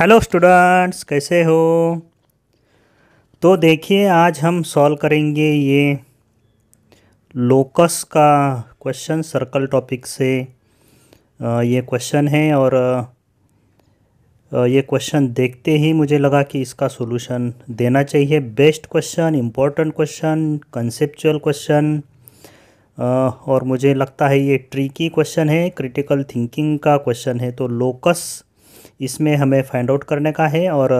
hello students कैसे हो तो देखिए आज हम सॉल्व करेंगे ये लोकस का क्वेश्चन सर्कल टॉपिक से ये क्वेश्चन है और ये क्वेश्चन देखते ही मुझे लगा कि इसका सॉल्यूशन देना चाहिए best question important question conceptual question और मुझे लगता है ये ट्रिकी क्वेश्चन है क्रिटिकल थिंकिंग का क्वेश्चन है तो लोकस इसमें हमें फाइंड आउट करने का है और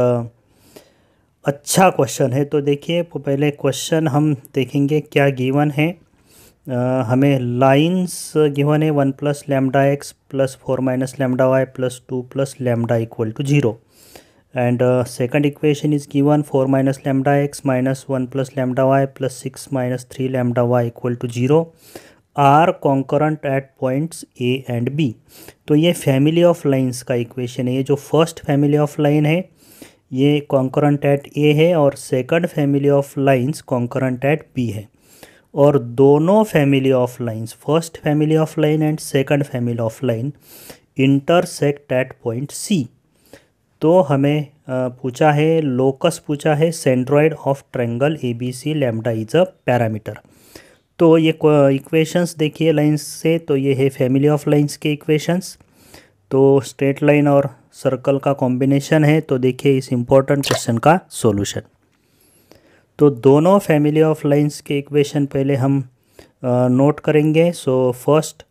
अच्छा क्वेश्चन है तो देखिए पहले क्वेश्चन हम देखेंगे क्या गिवन है आ, हमें लाइन्स गिवन है one plus lambda x plus four minus lambda y plus two plus lambda equal to zero and uh, second equation is given 4 minus lambda x minus 1 plus lambda y plus 6 minus 3 lambda y equal to 0 are concurrent at points A and B तो ये family of lines का equation है ये जो first family of line है ये concurrent eight A है और second family of lines concurrent at B है और दोनों family of lines first family of line and second family of line intersect at point C तो हमें पूछा है लोकस पूछा है centroid of triangle A B C lambda is a parameter तो ये इक्वेशंस देखिए लाइन्स से तो ये है फैमिली ऑफ लाइन्स के इक्वेशंस तो स्ट्रेट लाइन और सर्कल का कॉम्बिनेशन है तो देखिए इस इम्पॉर्टेंट क्वेश्चन का सॉल्यूशन तो दोनों फैमिली ऑफ लाइंस के इक्वेशन पहले हम नोट करेंगे so first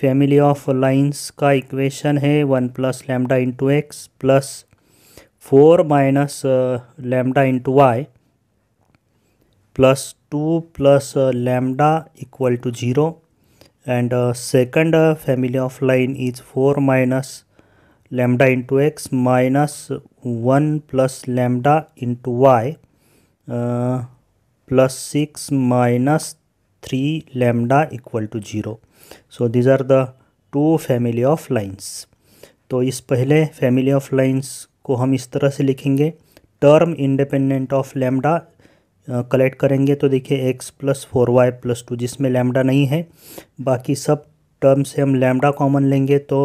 family of lines का इक्वेशन है one plus lambda into x plus four minus lambda into y plus two plus lambda equal to zero and second family of line is four minus lambda into x minus one plus lambda into y plus six minus three lambda equal to zero so these are the two family of lines तो इस पहले family of lines को हम इस तरह से लिखेंगे term independent of lambda collect करेंगे तो देखिए x plus four y plus two जिसमें लैमडा नहीं है बाकी सब टर्म से हम लैमडा कॉमन लेंगे तो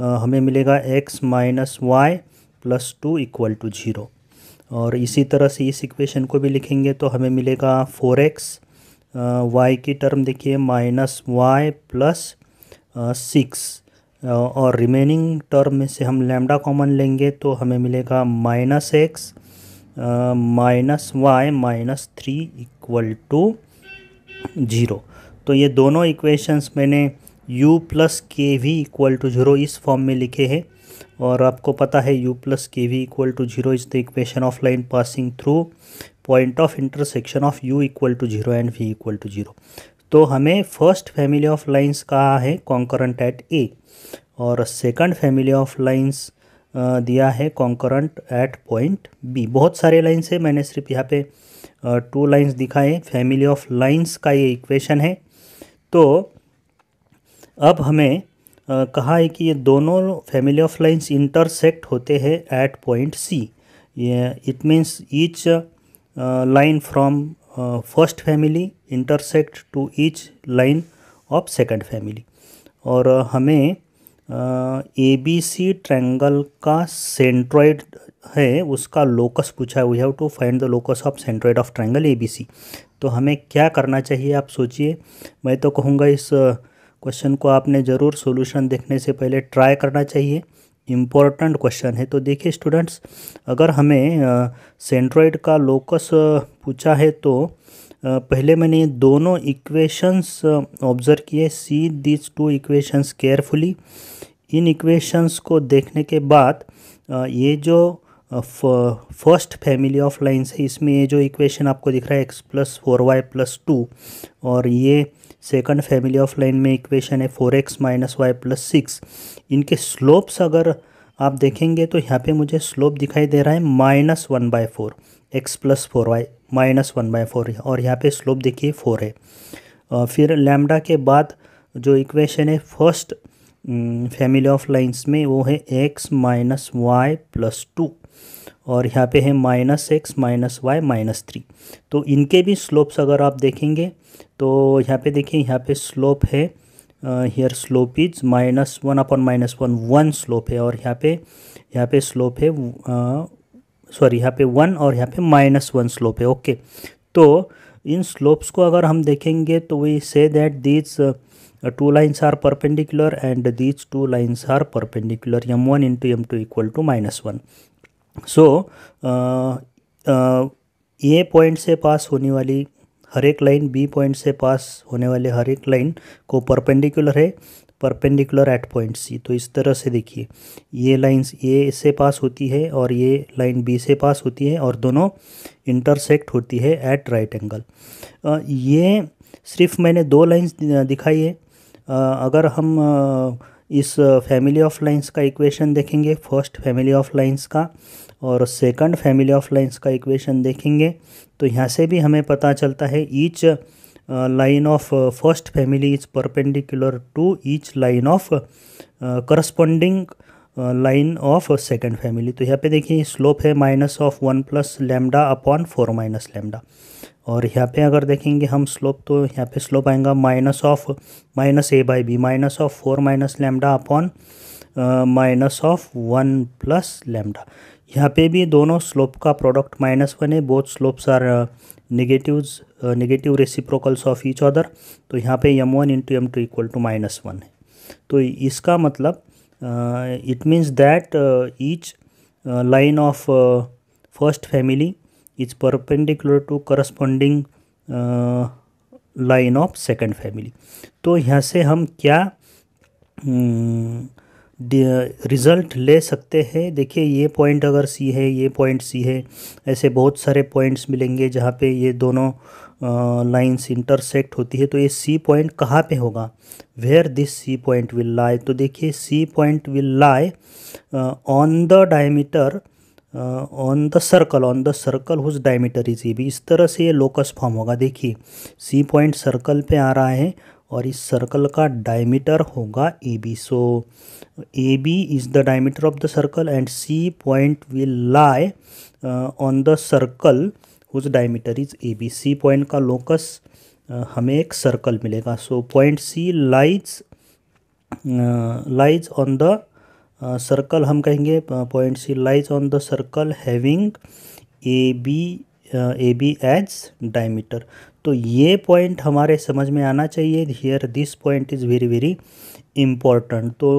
आ, हमें मिलेगा x minus y plus two equal to zero और इसी तरह से इस इक्वेशन को भी लिखेंगे तो हमें मिलेगा फोर एक्स वाई की टर्म देखिए माइनस वाई प्लस सिक्स और रिमेनिंग टर्म में से हम लैम्डा कॉमन लेंगे तो हमें मिलेगा minus x minus y minus three equal to zero तो ये दोनों इक्वेशंस मैंने u plus k v equal to zero इस फॉर्म में लिखे हैं और आपको पता है u plus k v equal to zero is the equation of line passing through point of intersection of u equal to zero and v equal to zero तो हमें फर्स्ट फैमिली ऑफ लाइंस कहा है concurrent eight ए और second family of lines दिया है concurrent eight point B बहुत सारे lines है मैंने सिर्फ यहाँ पे टू लाइन्स दिखाए फैमिली ऑफ लाइन्स का ये इक्वेशन है तो अब हमें आ, कहा है कि ये दोनों फैमिली ऑफ लाइन्स इंटरसेक्ट होते हैं at point C it means each Uh, line from uh, first family intersect to each line of second family और uh, हमें ए बी सी ट्रैंगल का सेंट्रॉइड है उसका लोकस पूछा है we have to find the locus of centroid of triangle A B C तो हमें क्या करना चाहिए आप सोचिए मैं तो कहूँगा इस क्वेश्चन को आपने ज़रूर सॉल्यूशन देखने से पहले ट्राई करना चाहिए इम्पोर्टेंट क्वेश्चन है तो देखिए स्टूडेंट्स अगर हमें सेंट्रोइड का लोकस पूछा है तो पहले मैंने दोनों इक्वेशंस ऑब्जर्व किए see this two equations carefully इन इक्वेशंस को देखने के बाद ये जो फर्स्ट फैमिली ऑफ लाइन्स है इसमें ये जो इक्वेशन आपको दिख रहा है x plus four y plus two और ये सेकंड फैमिली ऑफ लाइन में इक्वेशन है four x minus y plus six इनके स्लोप्स अगर आप देखेंगे तो यहाँ पे मुझे स्लोप दिखाई दे रहा है minus one by four x plus four y minus one by four और यहाँ पे स्लोप देखिए फोर है फिर लैमडा के बाद जो इक्वेशन है फर्स्ट फैमिली ऑफ लाइंस में वो है x minus y plus two और यहाँ पे है minus x minus y minus three तो इनके भी स्लोप्स अगर आप देखेंगे तो यहाँ पे देखिए यहाँ पे स्लोप है here slope is minus one upon minus one one slope है और यहाँ पे यहाँ पे स्लोप है सॉरी uh, यहाँ पे वन और यहाँ पे माइनस वन स्लोप है ओके तो इन स्लोप्स को अगर हम देखेंगे तो we uh, uh, see that these two lines are perpendicular and these two lines are perpendicular m one into m two equal to minus one so ये point से पास होने वाली हर एक लाइन बी पॉइंट से पास होने वाले हर एक लाइन को परपेंडिकुलर है परपेंडिकुलर एट पॉइंट सी तो इस तरह से देखिए ये लाइंस ए से पास होती है और ये लाइन बी से पास होती है और दोनों इंटरसेक्ट होती है एट राइट एंगल ये सिर्फ मैंने दो लाइंस दिखाई है अगर हम इस फैमिली ऑफ लाइंस का इक्वेशन देखेंगे फर्स्ट फैमिली ऑफ लाइंस का और सेकंड फैमिली ऑफ लाइंस का इक्वेशन देखेंगे तो यहाँ से भी हमें पता चलता है each line of first family is perpendicular to each line of corresponding line of second family तो यहाँ पे देखिए स्लोप है minus of one plus lambda upon four minus lambda और यहाँ पे अगर देखेंगे हम स्लोप तो यहाँ पे स्लोप आएगा minus of minus a by b minus of four minus lambda upon minus of one plus lambda यहाँ पे भी दोनों स्लोप का प्रोडक्ट माइनस वन है both slopes are negatives negative reciprocals of each other तो यहाँ पे m one into m two equal to minus one है तो इसका मतलब it means that each line of first family is perpendicular to corresponding line of second family तो यहाँ से हम क्या hmm, रिज़ल्ट ले सकते हैं देखिए ये पॉइंट अगर सी है ये पॉइंट सी है ऐसे बहुत सारे पॉइंट्स मिलेंगे जहाँ पे ये दोनों लाइंस इंटरसेक्ट होती है तो ये सी पॉइंट कहाँ पे होगा where this C point will lie तो देखिए C point will lie on the diameter on the circle on the circle whose diameter is ई भी इस तरह से ये लोकस फॉर्म होगा देखिए सी पॉइंट सर्कल पे आ रहा है और इस सर्कल का डायमीटर होगा A B so A B is the diameter of the circle and C point will lie on the circle whose diameter is A B C point का locus uh, हमें एक सर्कल मिलेगा so point C lies lies on the circle हम कहेंगे point C lies on the circle having A B A B as diameter तो ये point हमारे समझ में आना चाहिए here this point is very very important तो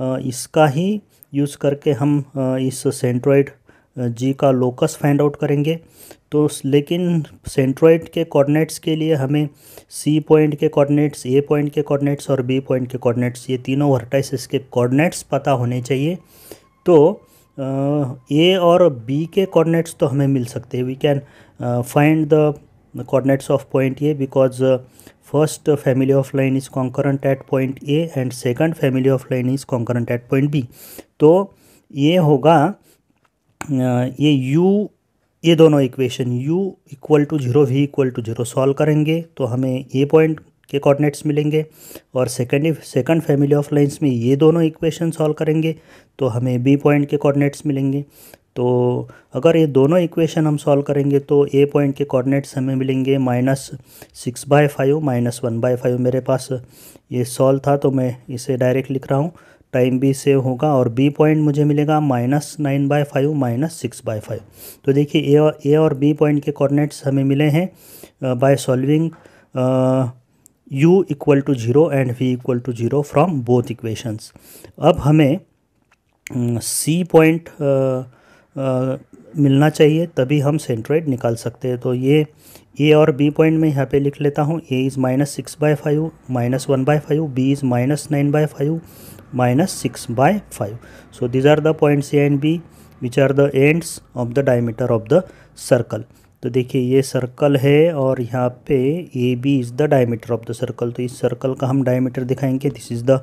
uh, इसका ही यूज़ करके हम uh, इस सेंट्रोइड जी का लोकस फाइंड आउट करेंगे तो लेकिन सेंट्रोइड के कोऑर्डिनेट्स के लिए हमें सी पॉइंट के कोऑर्डिनेट्स ए पॉइंट के कोऑर्डिनेट्स और बी पॉइंट के कोऑर्डिनेट्स ये तीनों वर्टाइस के कोऑर्डिनेट्स पता होने चाहिए तो ए और बी के कोऑर्डिनेट्स तो हमें मिल सकते हैं we can find the coordinates of point A because first family of line is concurrent at point A and second family of line is concurrent at point B तो ये होगा uh, ये यू ये दोनों equation u equal to zero V equal to zero solve करेंगे तो हमें A point के कोऑर्डिनेट्स मिलेंगे और second second family of lines में ये दोनों इक्वेशन सॉल्व करेंगे तो हमें बी पॉइंट के कोऑर्डिनेट्स मिलेंगे तो अगर ये दोनों इक्वेशन हम सॉल्व करेंगे तो ए पॉइंट के कोऑर्डिनेट्स हमें मिलेंगे minus six by five minus one by five मेरे पास ये सॉल्व था तो मैं इसे डायरेक्ट लिख रहा हूँ टाइम भी सेव होगा और बी पॉइंट मुझे मिलेगा minus nine by five minus six by five तो देखिए ए और ए और बी पॉइंट के कोऑर्डिनेट्स हमें मिले हैं by solving u equal to zero and v equal to zero from both equations अब हमें c पॉइंट मिलना चाहिए तभी हम सेंट्रोइड निकाल सकते हैं तो ये ए और बी पॉइंट में यहाँ पे लिख लेता हूँ A is minus six by five minus one by five B is minus nine by five minus six by five so these are the points A and B which are the ends of the diameter of the circle तो देखिए ये circle है और यहाँ पे A B is the diameter of the circle तो इस circle का हम डायमीटर दिखाएंगे this is the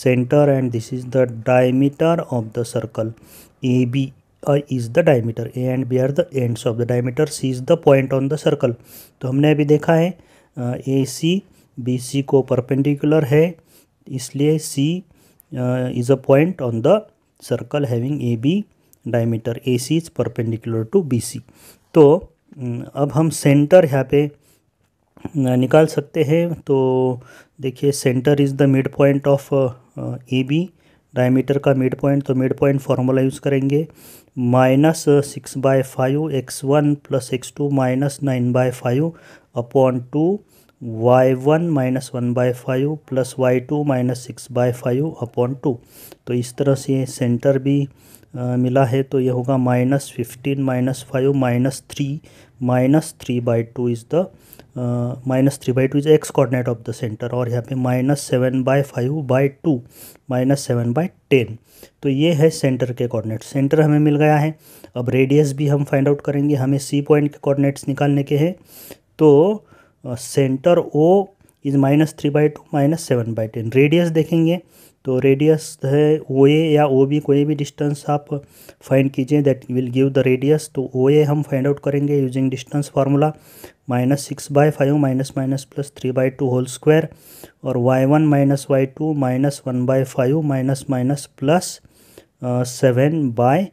centre and this is the diameter of the circle A B is the diameter A and B are the ends of the diameter C is the point on the circle तो हमने अभी देखा है ए C B C को perpendicular है इसलिए C is a point on the circle having A B diameter A C is perpendicular to B C तो अब हम सेंटर यहाँ पे निकाल सकते हैं तो देखिए centre is the mid point of A B diameter का मिड पॉइंट तो मिड पॉइंट फार्मूला यूज़ करेंगे minus six by five X one plus X two minus nine by five upon two Y one minus one by five plus Y two minus six by five upon two तो इस तरह से centre भी मिला है तो ये होगा minus fifteen minus five minus three minus three by two is the minus three by two is X coordinate of the centre और यहाँ पे minus seven by five by two minus seven by ten तो ये है centre के coordinate centre हमें मिल गया है अब रेडियस भी हम फाइंड आउट करेंगे हमें सी पॉइंट के कॉर्डिनेट्स निकालने के हैं तो centre O is minus three by two minus seven by ten radius देखेंगे तो रेडियस है ओ ए या ओ बी कोई भी डिस्टेंस आप फाइंड कीजिए that will give the radius तो ओ ए हम फाइंड आउट करेंगे using distance formula minus six by five minus minus plus three by two whole square और Y one minus Y two minus one by five minus minus plus seven by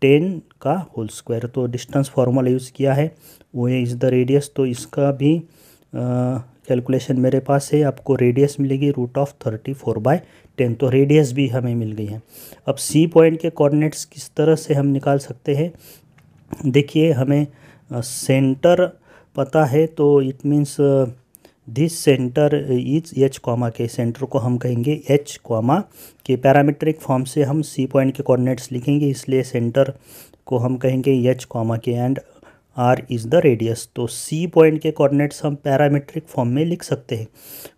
ten का whole square तो distance formula use किया है O A is the radius तो इसका भी uh, calculation मेरे पास है आपको रेडियस मिलेगी root of thirty four by ten तो रेडियस भी हमें मिल गई है अब सी पॉइंट के कोऑर्डिनेट्स किस तरह से हम निकाल सकते हैं देखिए हमें सेंटर पता है तो it means this centre is H comma K centre को हम कहेंगे H comma K parametric form से हम सी पॉइंट के कोऑर्डिनेट्स लिखेंगे इसलिए सेंटर को हम कहेंगे H comma K and R is the radius तो सी पॉइंट के कोऑर्डिनेट्स हम पैरामीट्रिक फॉर्म में लिख सकते हैं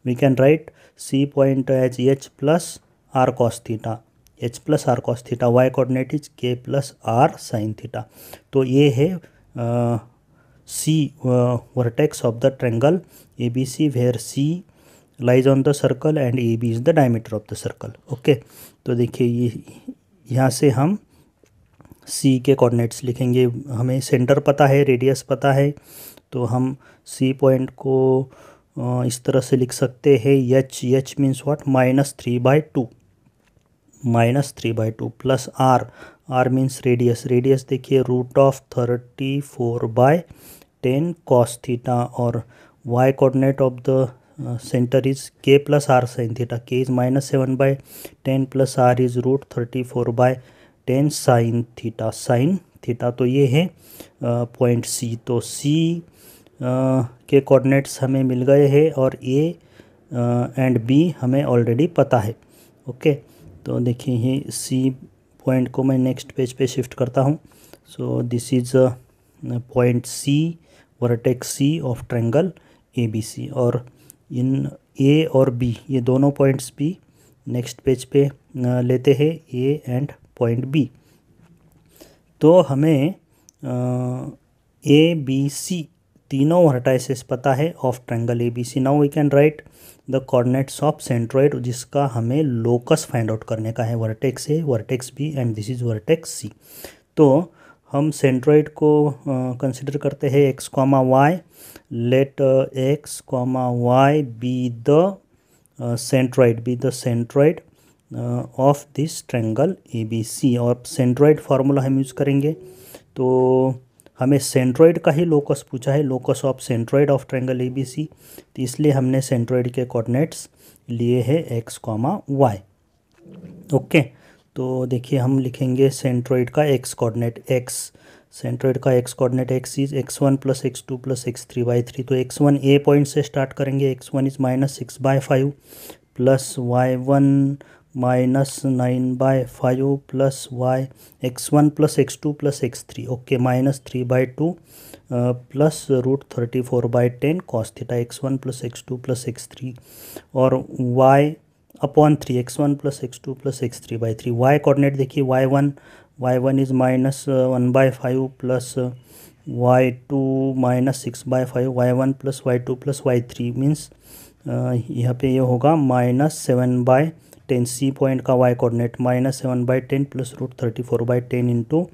we can write C point as H plus R cos theta H plus R cos theta Y coordinate is K plus R sine theta तो ये है C vertex of the triangle A B C where C lies on the circle and A B is the diameter of the circle okay तो देखिए ये यहाँ से हम सी के कोऑर्डिनेट्स लिखेंगे हमें सेंटर पता है रेडियस पता है तो हम सी पॉइंट को इस तरह से लिख सकते हैं H H means what minus three by two minus three by two plus R R means radius radius देखिए root of thirty four by ten cos theta और Y coordinate of the centre is K plus R sine theta K is minus seven by ten plus R is root thirty four by ten sine theta sine theta तो ये है point C तो सी के coordinates हमें मिल गए हैं और A and B हमें ऑलरेडी पता है ओके तो देखिए ये सी पॉइंट को मैं नेक्स्ट पेज पे शिफ्ट करता हूँ so this is point C vertex C of triangle A B C और इन ए और बी ये दोनों पॉइंट्स भी नेक्स्ट पेज पे लेते हैं ए एंड पॉइंट बी तो हमें ए बी सी तीनों वर्टाइसेस पता है of triangle A B C now we can write the coordinates of centroid जिसका हमें लोकस फाइंड आउट करने का है vertex A vertex B and this is vertex C तो हम सेंट्रोइड को कंसिडर uh, करते हैं X comma Y let X comma Y be the centroid be the centroid of this triangle A B C और centroid formula हम use करेंगे तो हमें सेंट्रॉइड का ही लोकस पूछा है locus of centroid of triangle A B C तो इसलिए हमने सेंट्रॉइड के कोऑर्डिनेट्स लिए हैं एक्स कॉमा वाई ओके तो देखिए हम लिखेंगे सेंट्रॉइड का एक्स कोऑर्डिनेट एक्स सेंट्रॉइड का X coordinate X is X one plus X two plus X three by three तो एक्स वन ए पॉइंट से स्टार्ट करेंगे X one is minus six by five plus Y one minus nine by five plus Y X one plus X two plus X three okay minus three by two plus root thirty four by ten cos theta X one plus X two plus X three और Y upon three X one plus X two plus X three by three Y coordinate देखिए Y one Y one is minus one by five plus Y two minus six by five Y one plus Y two plus Y three means यहाँ पे ये यह होगा minus seven by ten C point का Y coordinate minus seven by ten plus root thirty four by ten into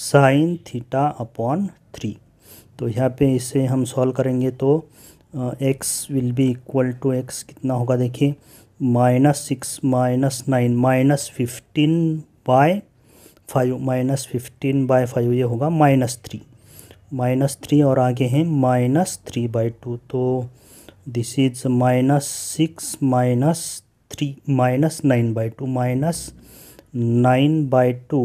sine theta upon three तो यहाँ पे इसे हम सॉल्व करेंगे तो X will be equal to X कितना होगा देखिए minus six minus nine minus fifteen by five minus fifteen by five ये होगा माइनस थ्री माइनस थ्री और आगे हैं माइनस थ्री बाई टू तो this is minus six minus three minus nine by two minus nine by two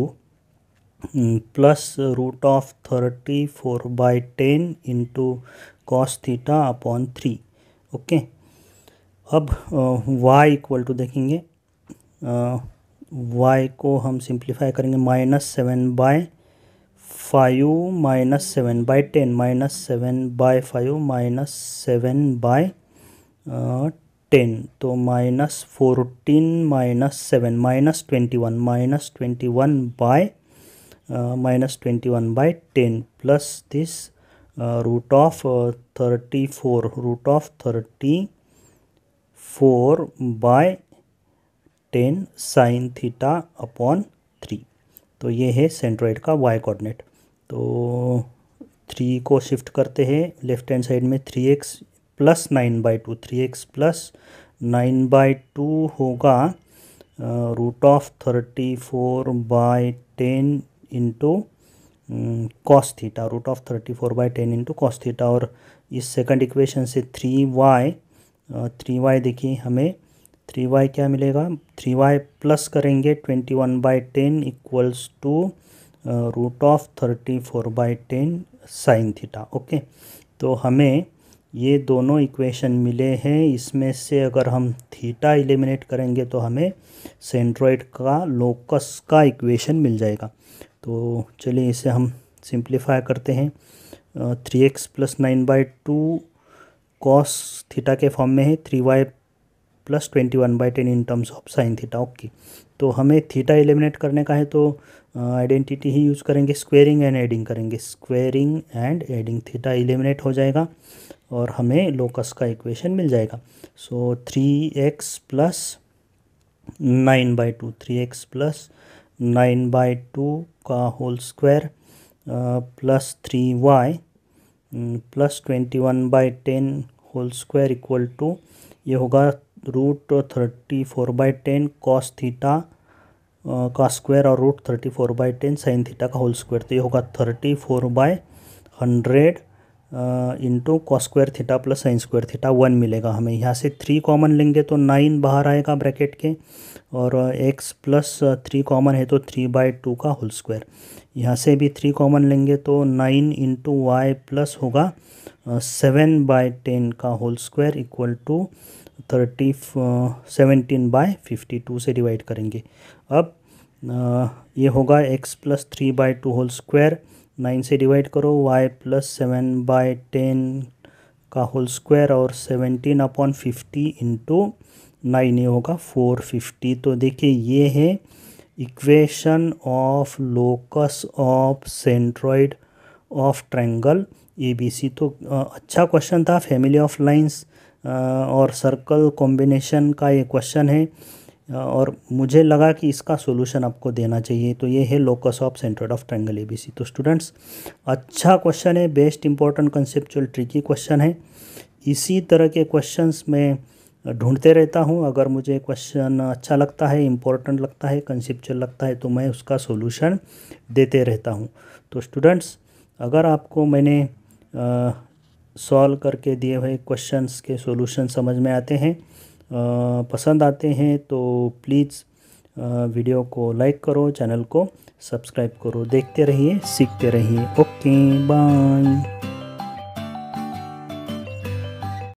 plus root of thirty four by ten into cos theta upon three okay अब Y equal to देखेंगे Y को हम simplify करेंगे minus seven by five minus seven by ten minus seven by five minus seven by ten तो minus fourteen minus seven minus twenty one minus twenty one by minus twenty one by ten plus this root of thirty four root of thirty four by ten sine theta upon three तो ये है centroid का Y coordinate तो three को shift करते हैं left hand side में three X plus nine by two three X plus nine by two होगा root of thirty four by ten into cos theta root of thirty four by ten into cos theta और इस second equation से three Y three Y देखिए हमें three Y क्या मिलेगा three Y plus करेंगे twenty one by ten equals to root of thirty four by ten sine theta okay तो हमें ये दोनों इक्वेशन मिले हैं इसमें से अगर हम थीटा एलिमिनेट करेंगे तो हमें सेंट्रोइड का लोकस का इक्वेशन मिल जाएगा तो चलिए इसे हम सिंप्लीफाई करते हैं three X plus nine by two cos theta के फॉर्म में है three Y plus twenty one by ten in terms of sine theta okay तो हमें थीटा एलिमिनेट करने का है तो आइडेंटिटी ही यूज़ करेंगे स्क्वेयरिंग एंड एडिंग करेंगे squaring and adding theta eliminate हो जाएगा और हमें लोकस का इक्वेशन मिल जाएगा so three X plus nine by two three X plus nine by two का whole square plus three Y plus twenty one by ten whole square equal to ये होगा root thirty four by ten cos theta का square और root thirty four by ten sine theta का whole square तो ये होगा thirty four by hundred into cos square theta plus sine square theta one मिलेगा हमें यहाँ से थ्री कॉमन लेंगे तो नाइन बाहर आएगा ब्रैकेट के और एक्स प्लस थ्री कॉमन है तो थ्री बाई टू का होल स्क्वायर यहाँ से भी थ्री कॉमन लेंगे तो नाइन इंटू वाई प्लस होगा सेवन बाय टेन का whole square equal to thirty seventeen by fifty two से डिवाइड करेंगे अब आ, uh, ये होगा x plus three by two whole square nine से डिवाइड करो y plus seven by ten का होल स्क्वायर और seventeen upon fifty into nine ये होगा फोर फिफ्टी तो देखिए ये है equation of locus of centroid of triangle A B C तो अच्छा क्वेश्चन था फैमिली ऑफ लाइंस और सर्कल कॉम्बिनेशन का ये क्वेश्चन है और मुझे लगा कि इसका सोल्यूशन आपको देना चाहिए तो ये है locus of centroid of triangle A तो स्टूडेंट्स अच्छा क्वेश्चन है best important conceptual tricky question है इसी तरह के क्वेश्चंस में ढूंढते रहता हूँ अगर मुझे क्वेश्चन अच्छा लगता है इम्पोर्टेंट लगता है कंसेप्चुअल लगता है तो मैं उसका सोल्यूशन देते रहता हूँ तो स्टूडेंट्स अगर आपको मैंने सॉल्व करके दिए हुए क्वेश्चंस के सोल्यूशन समझ में आते हैं पसंद आते हैं तो प्लीज़ वीडियो को लाइक करो चैनल को सब्सक्राइब करो देखते रहिए सीखते रहिए ओके बाय